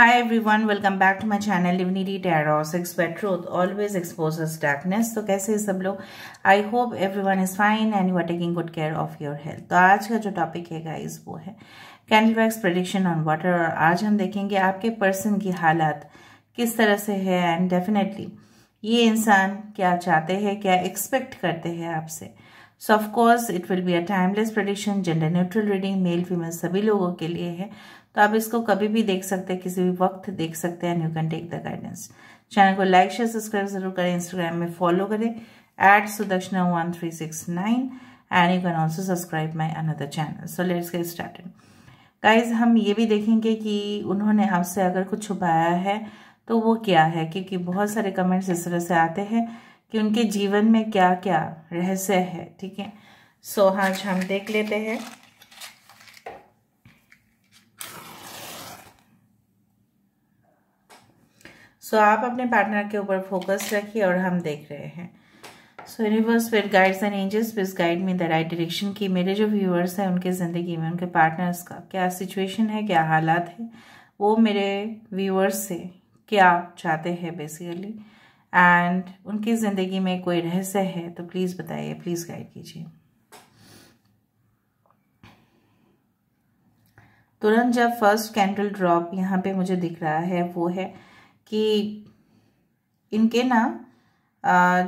Hi everyone, welcome back to my channel Divinity Tarot 6 by Truth always exposes darkness. तो कैसे सब लोग I hope everyone is fine and you are taking good care of your health तो आज का जो topic है guys वो है candle wax prediction on water और आज हम देखेंगे आपके पर्सन की हालात किस तरह से है एंड डेफिनेटली ये इंसान क्या चाहते हैं क्या एक्सपेक्ट करते हैं आपसे so of course it will be a timeless prediction gender neutral reading male female सभी लोगों के लिए है तो आप इसको कभी भी देख सकते हैं किसी भी वक्त देख सकते हैं and you can take the guidance channel को लाइक शेयर सब्सक्राइब जरूर करें इंस्टाग्राम में फॉलो करें at Sudakshina one three six nine and you can also subscribe my another channel so let's get started guys हम ये भी देखेंगे कि उन्होंने आपसे अगर कुछ छुपाया है तो वो क्या है क्योंकि बहुत सारे कमेंट्स इस तरह से आते हैं कि उनके जीवन में क्या क्या रहस्य है ठीक है सो आज हम देख लेते हैं सो so, आप अपने पार्टनर के ऊपर फोकस रखिए और हम देख रहे हैं so universe with guides and angels please guide me the right direction की मेरे जो व्यूअर्स हैं उनके ज़िंदगी में उनके पार्टनर्स का क्या सिचुएशन है क्या हालात है वो मेरे व्यूअर्स से क्या चाहते हैं बेसिकली एंड उनकी ज़िंदगी में कोई रहस्य है तो प्लीज़ बताइए प्लीज़ गाइड कीजिए तुरंत जब फर्स्ट कैंडल ड्रॉप यहाँ पे मुझे दिख रहा है वो है कि इनके ना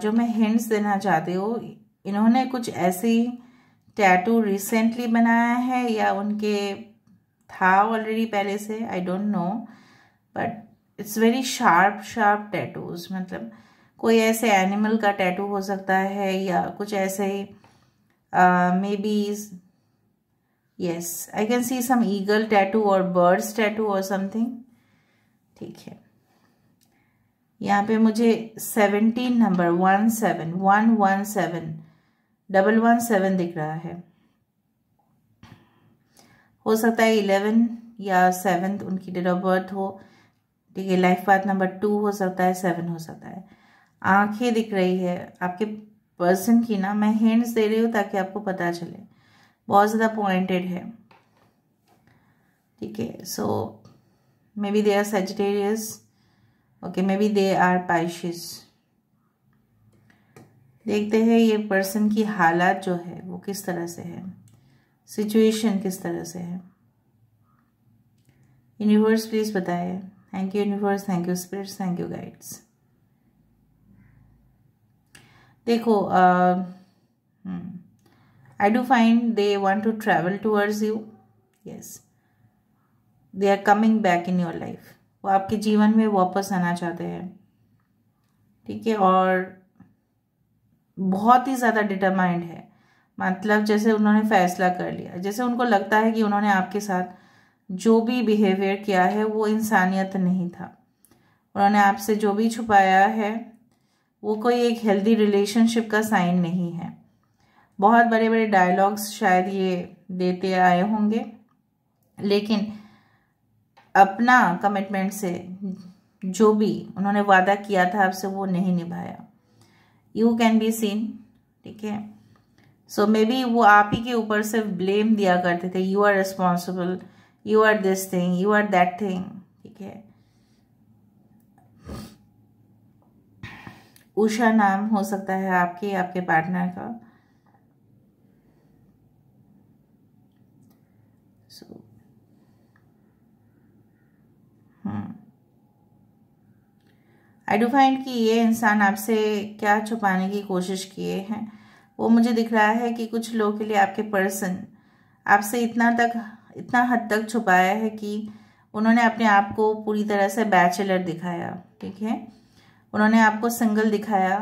जो मैं हिंट्स देना चाहती हूँ इन्होंने कुछ ऐसी टैटू रिसेंटली बनाया है या उनके था ऑलरेडी पहले से I don't know but it's very sharp sharp tattoos मतलब कोई ऐसे एनिमल का टैटू हो सकता है या कुछ ऐसे maybe yes I can see some eagle tattoo और बर्ड्स टैटू और समथिंग ठीक है यहाँ पे मुझे seventeen number one seven one one seven double one seven दिख रहा है हो सकता है इलेवन या सेवन्थ उनकी डेट ऑफ बर्थ हो ठीक है लाइफ पाथ नंबर टू हो सकता है सेवन हो सकता है आंखें दिख रही है आपके पर्सन की ना मैं हैंड्स दे रही हूँ ताकि आपको पता चले बहुत ज़्यादा पॉइंटेड है ठीक है so maybe they are Sagittarius okay maybe they are Pisces देखते हैं ये पर्सन की हालात जो है वो किस तरह से है सिचुएशन किस तरह से है यूनिवर्स प्लीज़ बताए thank you universe thank you spirits thank you guides देखो I do find they want to travel towards you yes they are coming back in your life वो आपके जीवन में वापस आना चाहते हैं ठीक है और बहुत ही ज़्यादा डिटरमाइंड है मतलब जैसे उन्होंने फैसला कर लिया जैसे उनको लगता है कि उन्होंने आपके साथ जो भी बिहेवियर किया है वो इंसानियत नहीं था उन्होंने आपसे जो भी छुपाया है वो कोई एक हेल्दी रिलेशनशिप का साइन नहीं है बहुत बड़े बड़े डायलॉग्स शायद ये देते आए होंगे लेकिन अपना कमिटमेंट से जो भी उन्होंने वादा किया था आपसे वो नहीं निभाया यू कैन बी सीन ठीक है सो मे बी वो आप ही के ऊपर से ब्लेम दिया करते थे you are responsible you are this thing you are that thing ठीक है उषा नाम हो सकता है आपके आपके पार्टनर का so so, I do find कि ये इंसान आपसे क्या छुपाने की कोशिश किए हैं वो मुझे दिख रहा है कि कुछ लोग के लिए आपके पर्सन आपसे इतना तक इतना हद तक छुपाया है कि उन्होंने अपने आप को पूरी तरह से बैचलर दिखाया ठीक है उन्होंने आपको सिंगल दिखाया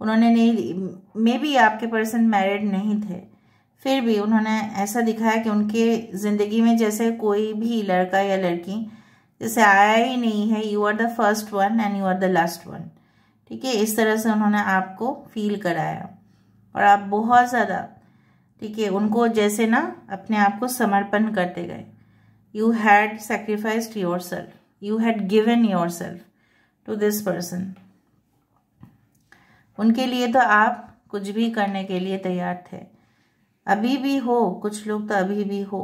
उन्होंने नहीं मे बी आपके पर्सन मैरिड नहीं थे फिर भी उन्होंने ऐसा दिखाया कि उनके ज़िंदगी में जैसे कोई भी लड़का या लड़की जैसे आया ही नहीं है you are the first one and you are the last one ठीक है इस तरह से उन्होंने आपको फील कराया और आप बहुत ज़्यादा ठीक है उनको जैसे ना अपने आप को समर्पण करते गए you had sacrificed yourself you had given yourself to this person उनके लिए तो आप कुछ भी करने के लिए तैयार थे अभी भी हो कुछ लोग तो अभी भी हो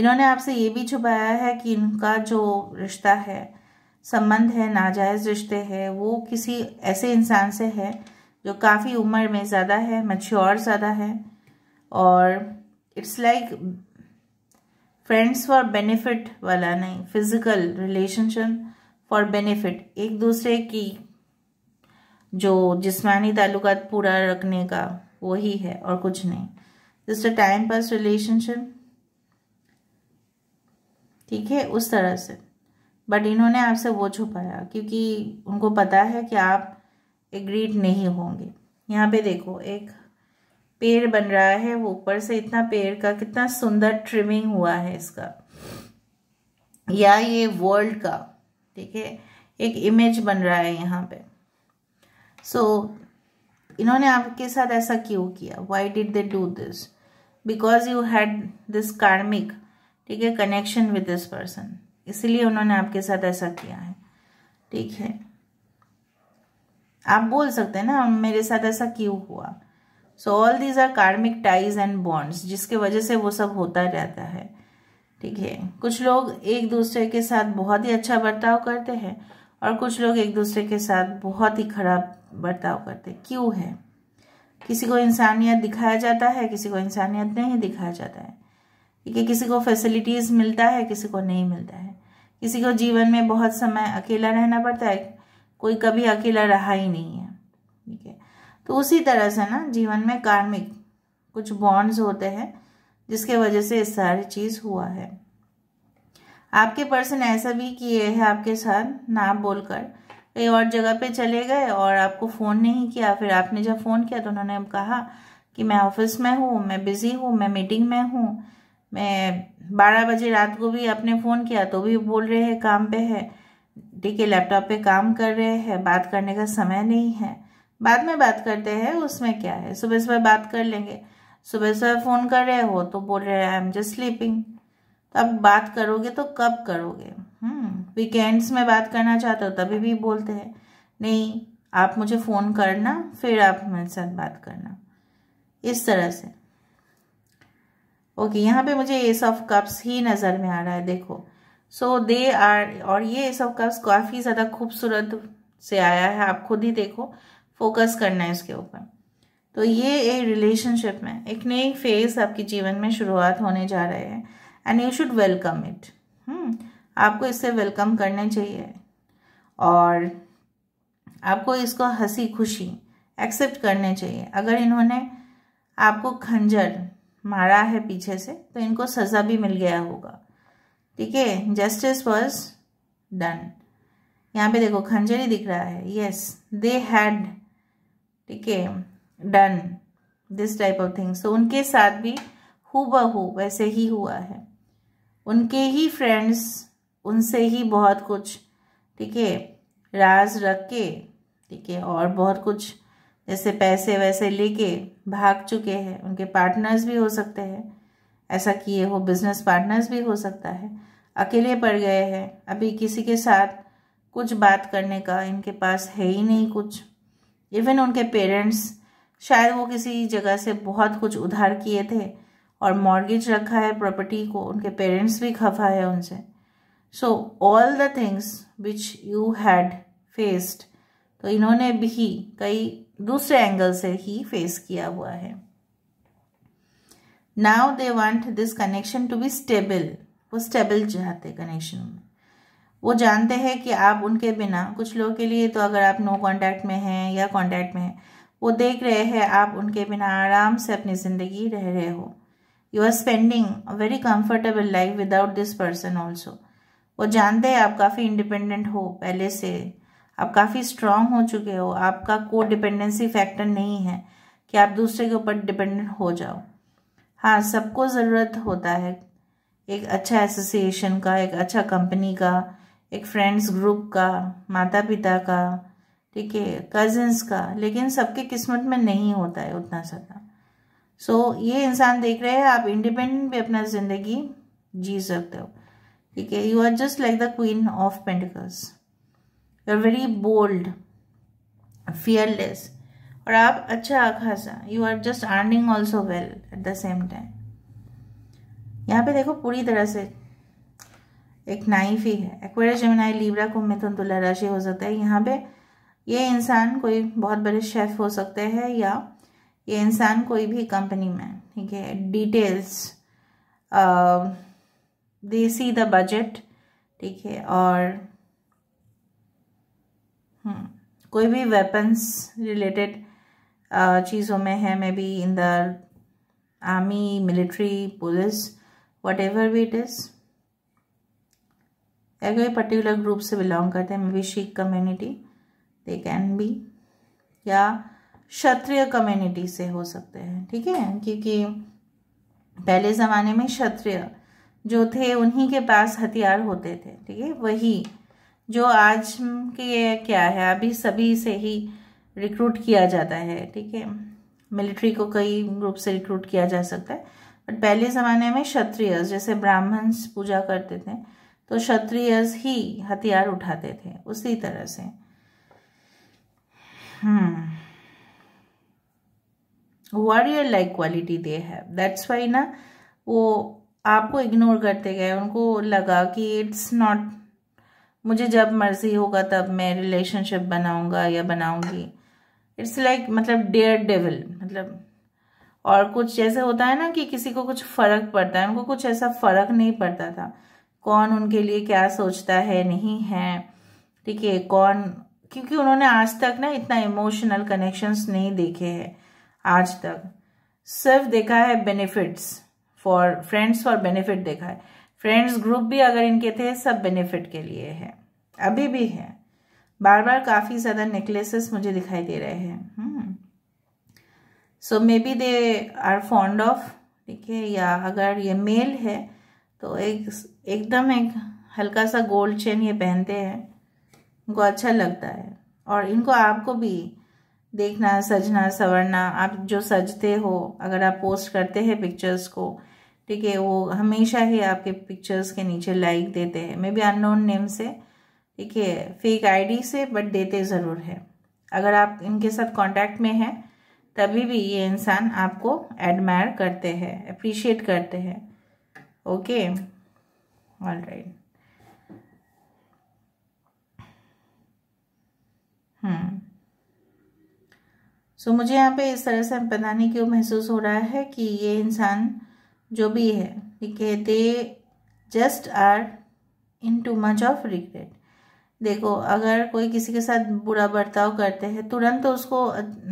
इन्होंने आपसे ये भी छुपाया है कि इनका जो रिश्ता है संबंध है नाजायज़ रिश्ते हैं वो किसी ऐसे इंसान से है जो काफ़ी उम्र में ज़्यादा है मच्योर ज़्यादा है और it's like friends for benefit वाला नहीं फिजिकल रिलेशनशिप फॉर बेनिफिट एक दूसरे की जो जिस्मानी ताल्लुकात पूरा रखने का वही है और कुछ नहीं जिससे टाइम पास रिलेशनशिप ठीक है उस तरह से बट इन्होंने आपसे वो छुपाया क्योंकि उनको पता है कि आप एग्रीड नहीं होंगे यहाँ पे देखो एक पेड़ बन रहा है वो ऊपर से इतना पेड़ का कितना सुंदर ट्रिमिंग हुआ है इसका या ये वर्ल्ड का ठीक है एक इमेज बन रहा है यहाँ पे सो so, इन्होंने आपके साथ ऐसा क्यों किया why did they do this because you had this karmic ठीक है कनेक्शन विद दिस पर्सन इसलिए उन्होंने आपके साथ ऐसा किया है ठीक है आप बोल सकते हैं ना मेरे साथ ऐसा क्यों हुआ so all these are karmic ties and bonds जिसके वजह से वो सब होता रहता है ठीक है कुछ लोग एक दूसरे के साथ बहुत ही अच्छा बर्ताव करते हैं और कुछ लोग एक दूसरे के साथ बहुत ही खराब बर्ताव करते क्यों है किसी को इंसानियत दिखाया जाता है किसी को इंसानियत नहीं दिखाया जाता है कि किसी को फैसिलिटीज़ मिलता है किसी को नहीं मिलता है किसी को जीवन में बहुत समय अकेला रहना पड़ता है कोई कभी अकेला रहा ही नहीं है ठीक है तो उसी तरह से ना जीवन में कार्मिक कुछ बॉन्ड्स होते हैं जिसके वजह से सारी चीज़ हुआ है आपके पर्सन ऐसा भी किए है आपके साथ ना बोलकर कहीं और जगह पे चले गए और आपको फ़ोन नहीं किया फिर आपने जब फ़ोन किया तो उन्होंने कहा कि मैं ऑफिस में हूँ मैं बिज़ी हूँ मैं मीटिंग में हूँ मैं बारह बजे रात को भी आपने फ़ोन किया तो भी बोल रहे हैं काम पे है ठीक है लैपटॉप पे काम कर रहे हैं बात करने का समय नहीं है बाद में बात करते हैं उसमें क्या है सुबह सुबह बात कर लेंगे सुबह सुबह फ़ोन कर रहे हो तो बोल रहे हैं आई एम जस्ट स्लीपिंग तो अब बात करोगे तो कब करोगे वीकेंड्स हम्म, में बात करना चाहते हो तभी भी बोलते हैं नहीं आप मुझे फ़ोन करना फिर आप मेरे साथ बात करना इस तरह से ओके यहाँ पे मुझे एस ऑफ कप्स ही नज़र में आ रहा है देखो सो दे आर और ये एस ऑफ कप्स काफ़ी ज़्यादा खूबसूरत से आया है आप खुद ही देखो फोकस करना है इसके ऊपर तो ये एक रिलेशनशिप में एक नई फेज आपके जीवन में शुरुआत होने जा रहे हैं and you should welcome it आपको इससे वेलकम करने चाहिए और आपको इसको हंसी खुशी एक्सेप्ट करने चाहिए अगर इन्होंने आपको खंजर मारा है पीछे से तो इनको सज़ा भी मिल गया होगा ठीक है जस्टिस वॉज डन यहाँ पे देखो खंजरी दिख रहा है यस दे हैड ठीक है done this type of things तो उनके साथ भी हु बहू वैसे ही हुआ है उनके ही फ्रेंड्स उनसे ही बहुत कुछ ठीक है राज रख के ठीक है और बहुत कुछ जैसे पैसे वैसे लेके भाग चुके हैं उनके पार्टनर्स भी हो सकते हैं ऐसा किए हो बिजनेस पार्टनर्स भी हो सकता है अकेले पड़ गए हैं अभी किसी के साथ कुछ बात करने का इनके पास है ही नहीं कुछ इवन उनके पेरेंट्स शायद वो किसी जगह से बहुत कुछ उधार किए थे और मॉर्गेज रखा है प्रॉपर्टी को उनके पेरेंट्स भी खफा है उनसे so all the things which you had faced तो इन्होंने भी कई दूसरे एंगल से ही फेस किया हुआ है now they want this connection to be stable वो स्टेबल चाहते कनेक्शन में वो जानते हैं कि आप उनके बिना कुछ लोगों के लिए तो अगर आप नो कांटेक्ट में हैं या कांटेक्ट में हैं वो देख रहे हैं आप उनके बिना आराम से अपनी ज़िंदगी रह रहे हो you are spending a very comfortable life without this person also वो जानते हैं आप काफ़ी इंडिपेंडेंट हो पहले से आप काफ़ी स्ट्रांग हो चुके हो आपका को डिपेंडेंसी फैक्टर नहीं है कि आप दूसरे के ऊपर डिपेंडेंट हो जाओ हाँ सबको ज़रूरत होता है एक अच्छा एसोसिएशन का एक अच्छा कंपनी का एक फ्रेंड्स ग्रुप का माता पिता का ठीक है कजिन्स का लेकिन सबके किस्मत में नहीं होता है उतना सारा सो so, ये इंसान देख रहे हैं आप इंडिपेंडेंट भी अपना ज़िंदगी जी सकते हो ठीक है you are just like the queen of pentacles you are very bold fearless और आप अच्छा खासा you are just earning also well at the same time यहाँ पे देखो पूरी तरह से एक नाइफ ही है एक्वेरियस जमिनाई लीब्रा कुंभ मिथुन तुला राशि हो सकता है यहाँ पे ये इंसान कोई बहुत बड़े शेफ हो सकते हैं या ये इंसान कोई भी कंपनी में ठीक है details they see the budget ठीक है और Hmm. कोई भी वेपन्स रिलेटेड चीज़ों में है maybe in the army military police whatever we it is कोई पर्टिकुलर ग्रुप से बिलोंग करते हैं maybe Sikh community they can be या क्षत्रिय कम्युनिटी से हो सकते हैं ठीक है क्योंकि पहले ज़माने में क्षत्रिय जो थे उन्हीं के पास हथियार होते थे ठीक है वही जो आज के क्या है अभी सभी से ही रिक्रूट किया जाता है ठीक है मिलिट्री को कई ग्रुप से रिक्रूट किया जा सकता है बट पहले ज़माने में क्षत्रिय जैसे ब्राह्मण्स पूजा करते थे तो क्षत्रिय ही हथियार उठाते थे उसी तरह से हम्म वॉरियर लाइक क्वालिटी दे है दैट्स वाई ना वो आपको इग्नोर करते गए उनको लगा कि इट्स नॉट मुझे जब मर्जी होगा तब मैं रिलेशनशिप बनाऊंगा या बनाऊंगी इट्स लाइक मतलब डेयर डेविल मतलब और कुछ जैसे होता है ना कि किसी को कुछ फ़र्क पड़ता है उनको कुछ ऐसा फ़र्क नहीं पड़ता था कौन उनके लिए क्या सोचता है नहीं है ठीक है कौन क्योंकि उन्होंने आज तक ना इतना इमोशनल कनेक्शंस नहीं देखे हैं आज तक सिर्फ देखा है benefits for friends for benefit देखा है फ्रेंड्स ग्रुप भी अगर इनके थे सब बेनिफिट के लिए है अभी भी है बार बार काफ़ी ज़्यादा नेकलेसेस मुझे दिखाई दे रहे हैं so maybe they are fond of ठीक है या अगर ये मेल है तो एक एकदम एक हल्का सा गोल्ड चेन ये पहनते हैं इनको अच्छा लगता है और इनको आपको भी देखना सजना सवरना आप जो सजते हो अगर आप पोस्ट करते हैं पिक्चर्स को ठीक है वो हमेशा ही आपके पिक्चर्स के नीचे लाइक देते हैं मे बी अननोन नेम से ठीक है फेक आईडी से बट देते ज़रूर है अगर आप इनके साथ कांटेक्ट में हैं तभी भी ये इंसान आपको एडमायर करते हैं अप्रिशिएट करते हैं okay all right hmm so मुझे यहाँ पे इस तरह से पता नहीं क्यों महसूस हो रहा है कि ये इंसान जो भी है ठीक है they just are in too much of regret देखो अगर कोई किसी के साथ बुरा बर्ताव करते हैं तुरंत तो उसको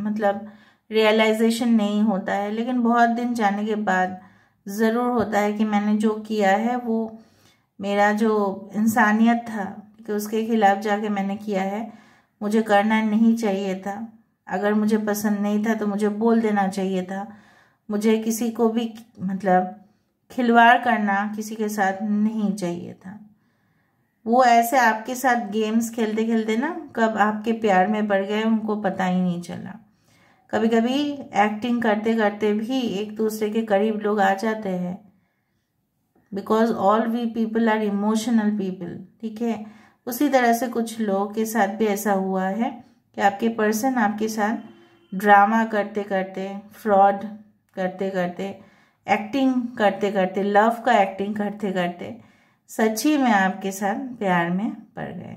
मतलब रियलाइजेशन नहीं होता है लेकिन बहुत दिन जाने के बाद ज़रूर होता है कि मैंने जो किया है वो मेरा जो इंसानियत था कि उसके खिलाफ जाके मैंने किया है मुझे करना नहीं चाहिए था अगर मुझे पसंद नहीं था तो मुझे बोल देना चाहिए था मुझे किसी को भी मतलब खिलवाड़ करना किसी के साथ नहीं चाहिए था वो ऐसे आपके साथ गेम्स खेलते खेलते ना कब आपके प्यार में बढ़ गए उनको पता ही नहीं चला कभी कभी एक्टिंग करते करते भी एक दूसरे के करीब लोग आ जाते हैं because all we people are emotional people ठीक है उसी तरह से कुछ लोगों के साथ भी ऐसा हुआ है कि आपके पर्सन आपके साथ ड्रामा करते करते फ्रॉड करते करते एक्टिंग करते करते लव का एक्टिंग करते करते सच ही में आपके साथ प्यार में पड़ गए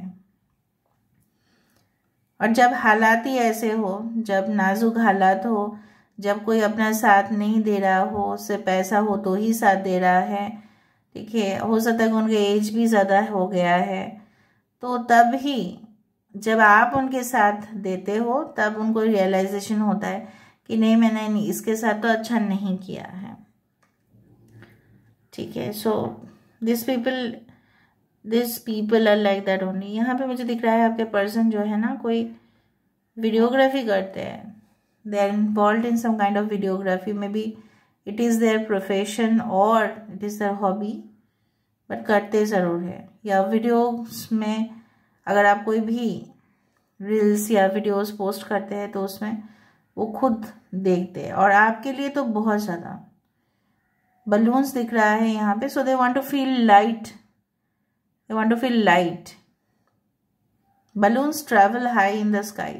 और जब हालात ही ऐसे हो जब नाजुक हालात हो जब कोई अपना साथ नहीं दे रहा हो उससे पैसा हो तो ही साथ दे रहा है ठीक है हो सकता है उनका एज भी ज़्यादा हो गया है तो तब ही जब आप उनके साथ देते हो तब उनको रियलाइजेशन होता है कि नहीं मैंने नहीं इसके साथ तो अच्छा नहीं किया है ठीक है so this people this people are like that only यहाँ पे मुझे दिख रहा है आपके पर्सन जो है ना कोई वीडियोग्राफी करते हैं they are involve in some kind of videography maybe it is their profession और it is their hobby but करते ज़रूर है या वीडियोस में अगर आप कोई भी रील्स या वीडियोस पोस्ट करते हैं तो उसमें वो खुद देखते हैं और आपके लिए तो बहुत ज़्यादा बलून्स दिख रहा है यहाँ पे so they want to feel light they want to feel light balloons travel high in the sky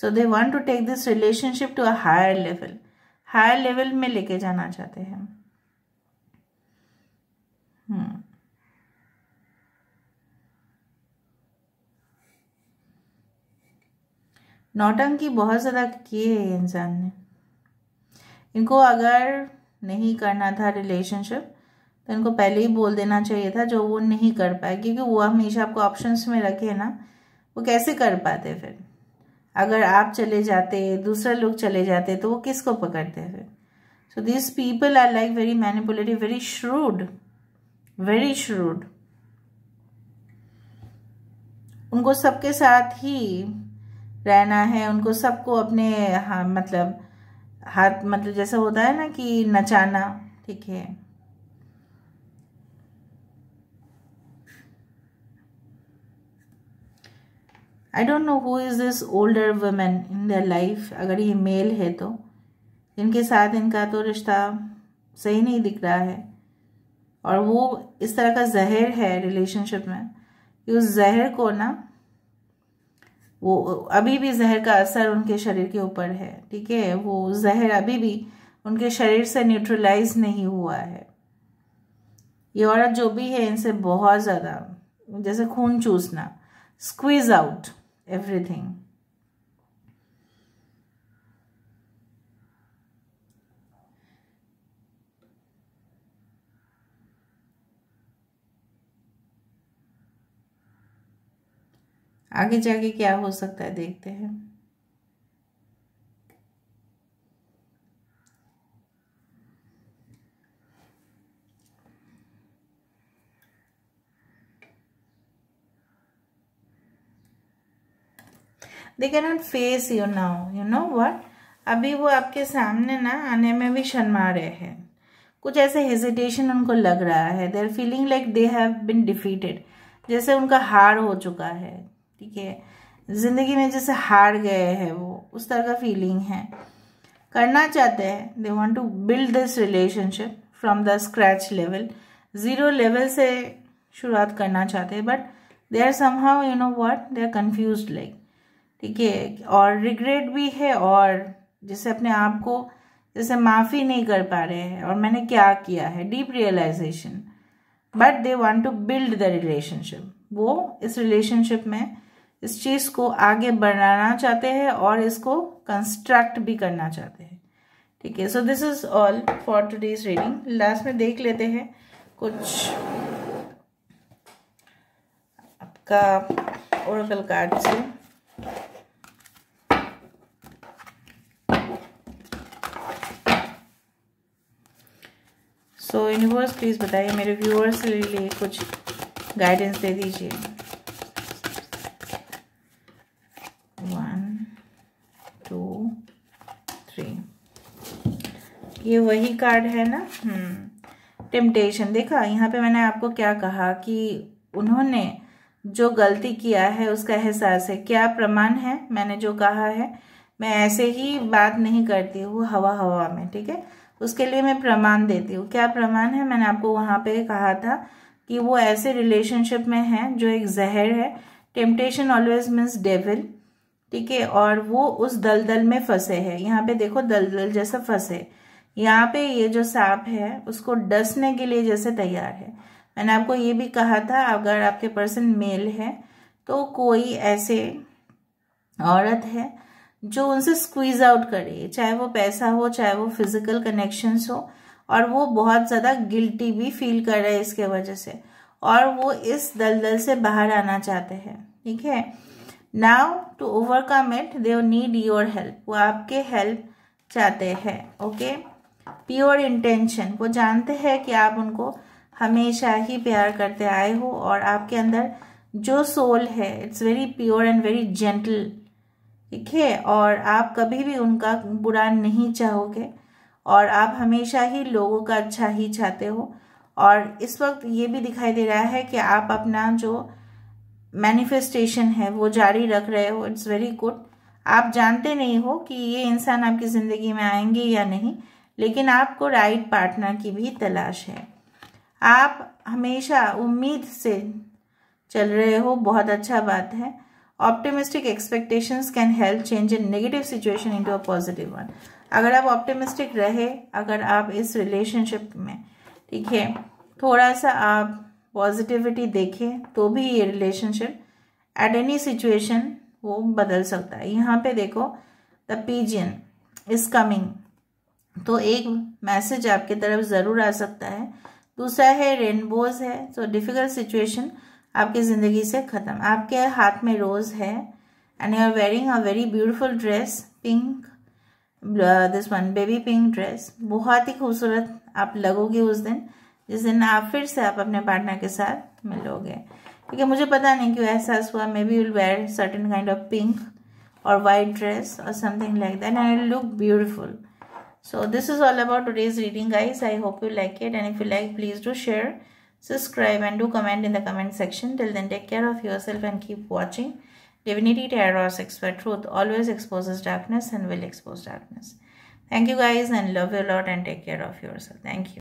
so they want to take this relationship to a higher level higher level में लेके जाना चाहते हैं हम्म नौटंकी बहुत ज़्यादा किए है इंसान ने इनको अगर नहीं करना था रिलेशनशिप तो इनको पहले ही बोल देना चाहिए था जो वो नहीं कर पाए क्योंकि वो हमेशा आपको ऑप्शंस में रखे ना वो कैसे कर पाते फिर अगर आप चले जाते दूसरे लोग चले जाते तो वो किसको पकड़ते फिर so this people are like very manipulative very shrewd very shrewd उनको सबके साथ ही रहना है उनको सबको अपने हाँ, मतलब हाथ मतलब जैसा होता है ना कि नचाना ठीक है I don't know who is this older women in the life अगर ये मेल है तो इनके साथ इनका तो रिश्ता सही नहीं दिख रहा है और वो इस तरह का जहर है रिलेशनशिप में कि उस जहर को ना वो अभी भी जहर का असर उनके शरीर के ऊपर है ठीक है वो जहर अभी भी उनके शरीर से न्यूट्रलाइज नहीं हुआ है ये औरत जो भी है इनसे बहुत ज़्यादा जैसे खून चूसना स्क्वीज आउट एवरीथिंग आगे जाके क्या हो सकता है देखते हैं देखे not face you now you know what अभी वो आपके सामने ना आने में भी शर्मा रहे हैं कुछ ऐसे हेजिटेशन उनको लग रहा है they are feeling like they have been defeated जैसे उनका हार हो चुका है ठीक है ज़िंदगी में जैसे हार गए हैं वो उस तरह का फीलिंग है करना चाहते हैं they want to build this relationship from the scratch level zero level से शुरुआत करना चाहते हैं but they are somehow you know what they are confuse like ठीक है और रिग्रेट भी है और जैसे अपने आप को जैसे माफ़ी नहीं कर पा रहे हैं और मैंने क्या किया है deep realization but they want to build the relationship वो इस रिलेशनशिप में इस चीज़ को आगे बढ़ाना चाहते हैं और इसको कंस्ट्रक्ट भी करना चाहते हैं ठीक है so this is all for day's reading last में देख लेते हैं कुछ आपका ओरकल कार्ड से सो यूनिवर्स प्लीज़ बताइए मेरे व्यूअर्स के लिए कुछ गाइडेंस दे दीजिए ये वही कार्ड है ना टेम्पटेशन हम्म। देखा यहाँ पे मैंने आपको क्या कहा कि उन्होंने जो गलती किया है उसका एहसास है क्या प्रमाण है मैंने जो कहा है मैं ऐसे ही बात नहीं करती हूँ हवा हवा में ठीक है उसके लिए मैं प्रमाण देती हूँ क्या प्रमाण है मैंने आपको वहाँ पे कहा था कि वो ऐसे रिलेशनशिप में है जो एक जहर है टेम्पटेशन ऑलवेज मीन्स डेविल ठीक है और वो उस दलदल में फंसे है यहाँ पे देखो दलदल जैसा फंसे यहाँ पे ये जो सांप है उसको डसने के लिए जैसे तैयार है मैंने आपको ये भी कहा था अगर आपके पर्सन मेल है तो कोई ऐसे औरत है जो उनसे स्क्वीज आउट करे चाहे वो पैसा हो चाहे वो फिजिकल कनेक्शंस हो और वो बहुत ज़्यादा गिल्टी भी फील कर रहे हैं इसके वजह से और वो इस दलदल से बाहर आना चाहते हैं ठीक है now to overcome it they need your help वो आपके हेल्प चाहते हैं ओके okay? प्योर इंटेंशन वो जानते हैं कि आप उनको हमेशा ही प्यार करते आए हो और आपके अंदर जो सोल है it's very pure and very gentle ठीक है और आप कभी भी उनका बुरा नहीं चाहोगे और आप हमेशा ही लोगों का अच्छा ही चाहते हो और इस वक्त ये भी दिखाई दे रहा है कि आप अपना जो मैनिफेस्टेशन है वो जारी रख रहे हो इट्स वेरी गुड आप जानते नहीं हो कि ये इंसान आपकी ज़िंदगी में आएंगे या नहीं लेकिन आपको राइट पार्टनर की भी तलाश है आप हमेशा उम्मीद से चल रहे हो बहुत अच्छा बात है optimistic expectations can help change in negative situation into a positive one अगर आप ऑप्टिमिस्टिक रहे अगर आप इस रिलेशनशिप में ठीक है थोड़ा सा आप पॉजिटिविटी देखें तो भी ये रिलेशनशिप एट एनी सिचुएशन वो बदल सकता है यहाँ पे देखो द पीजियन इज कमिंग तो एक मैसेज आपके तरफ ज़रूर आ सकता है दूसरा है रेनबोज है तो डिफ़िकल्ट सिचुएशन आपकी ज़िंदगी से ख़त्म आपके हाथ में रोज़ है and you are wearing a very beautiful dress pink this one baby pink dress बहुत ही खूबसूरत आप लगोगे उस दिन जिस दिन आप फिर से आप अपने पार्टनर के साथ मिलोगे क्योंकि मुझे पता नहीं क्यों एहसास हुआ may be will wear certain kind of pink और वाइट ड्रेस और something like that and look beautiful so this is all about today's reading guys i hope you like it and if you like please do share subscribe and do comment in the comment section till then take care of yourself and keep watching divinity tarot's expert truth always exposes darkness and will expose darkness thank you guys and love you a lot and take care of yourself thank you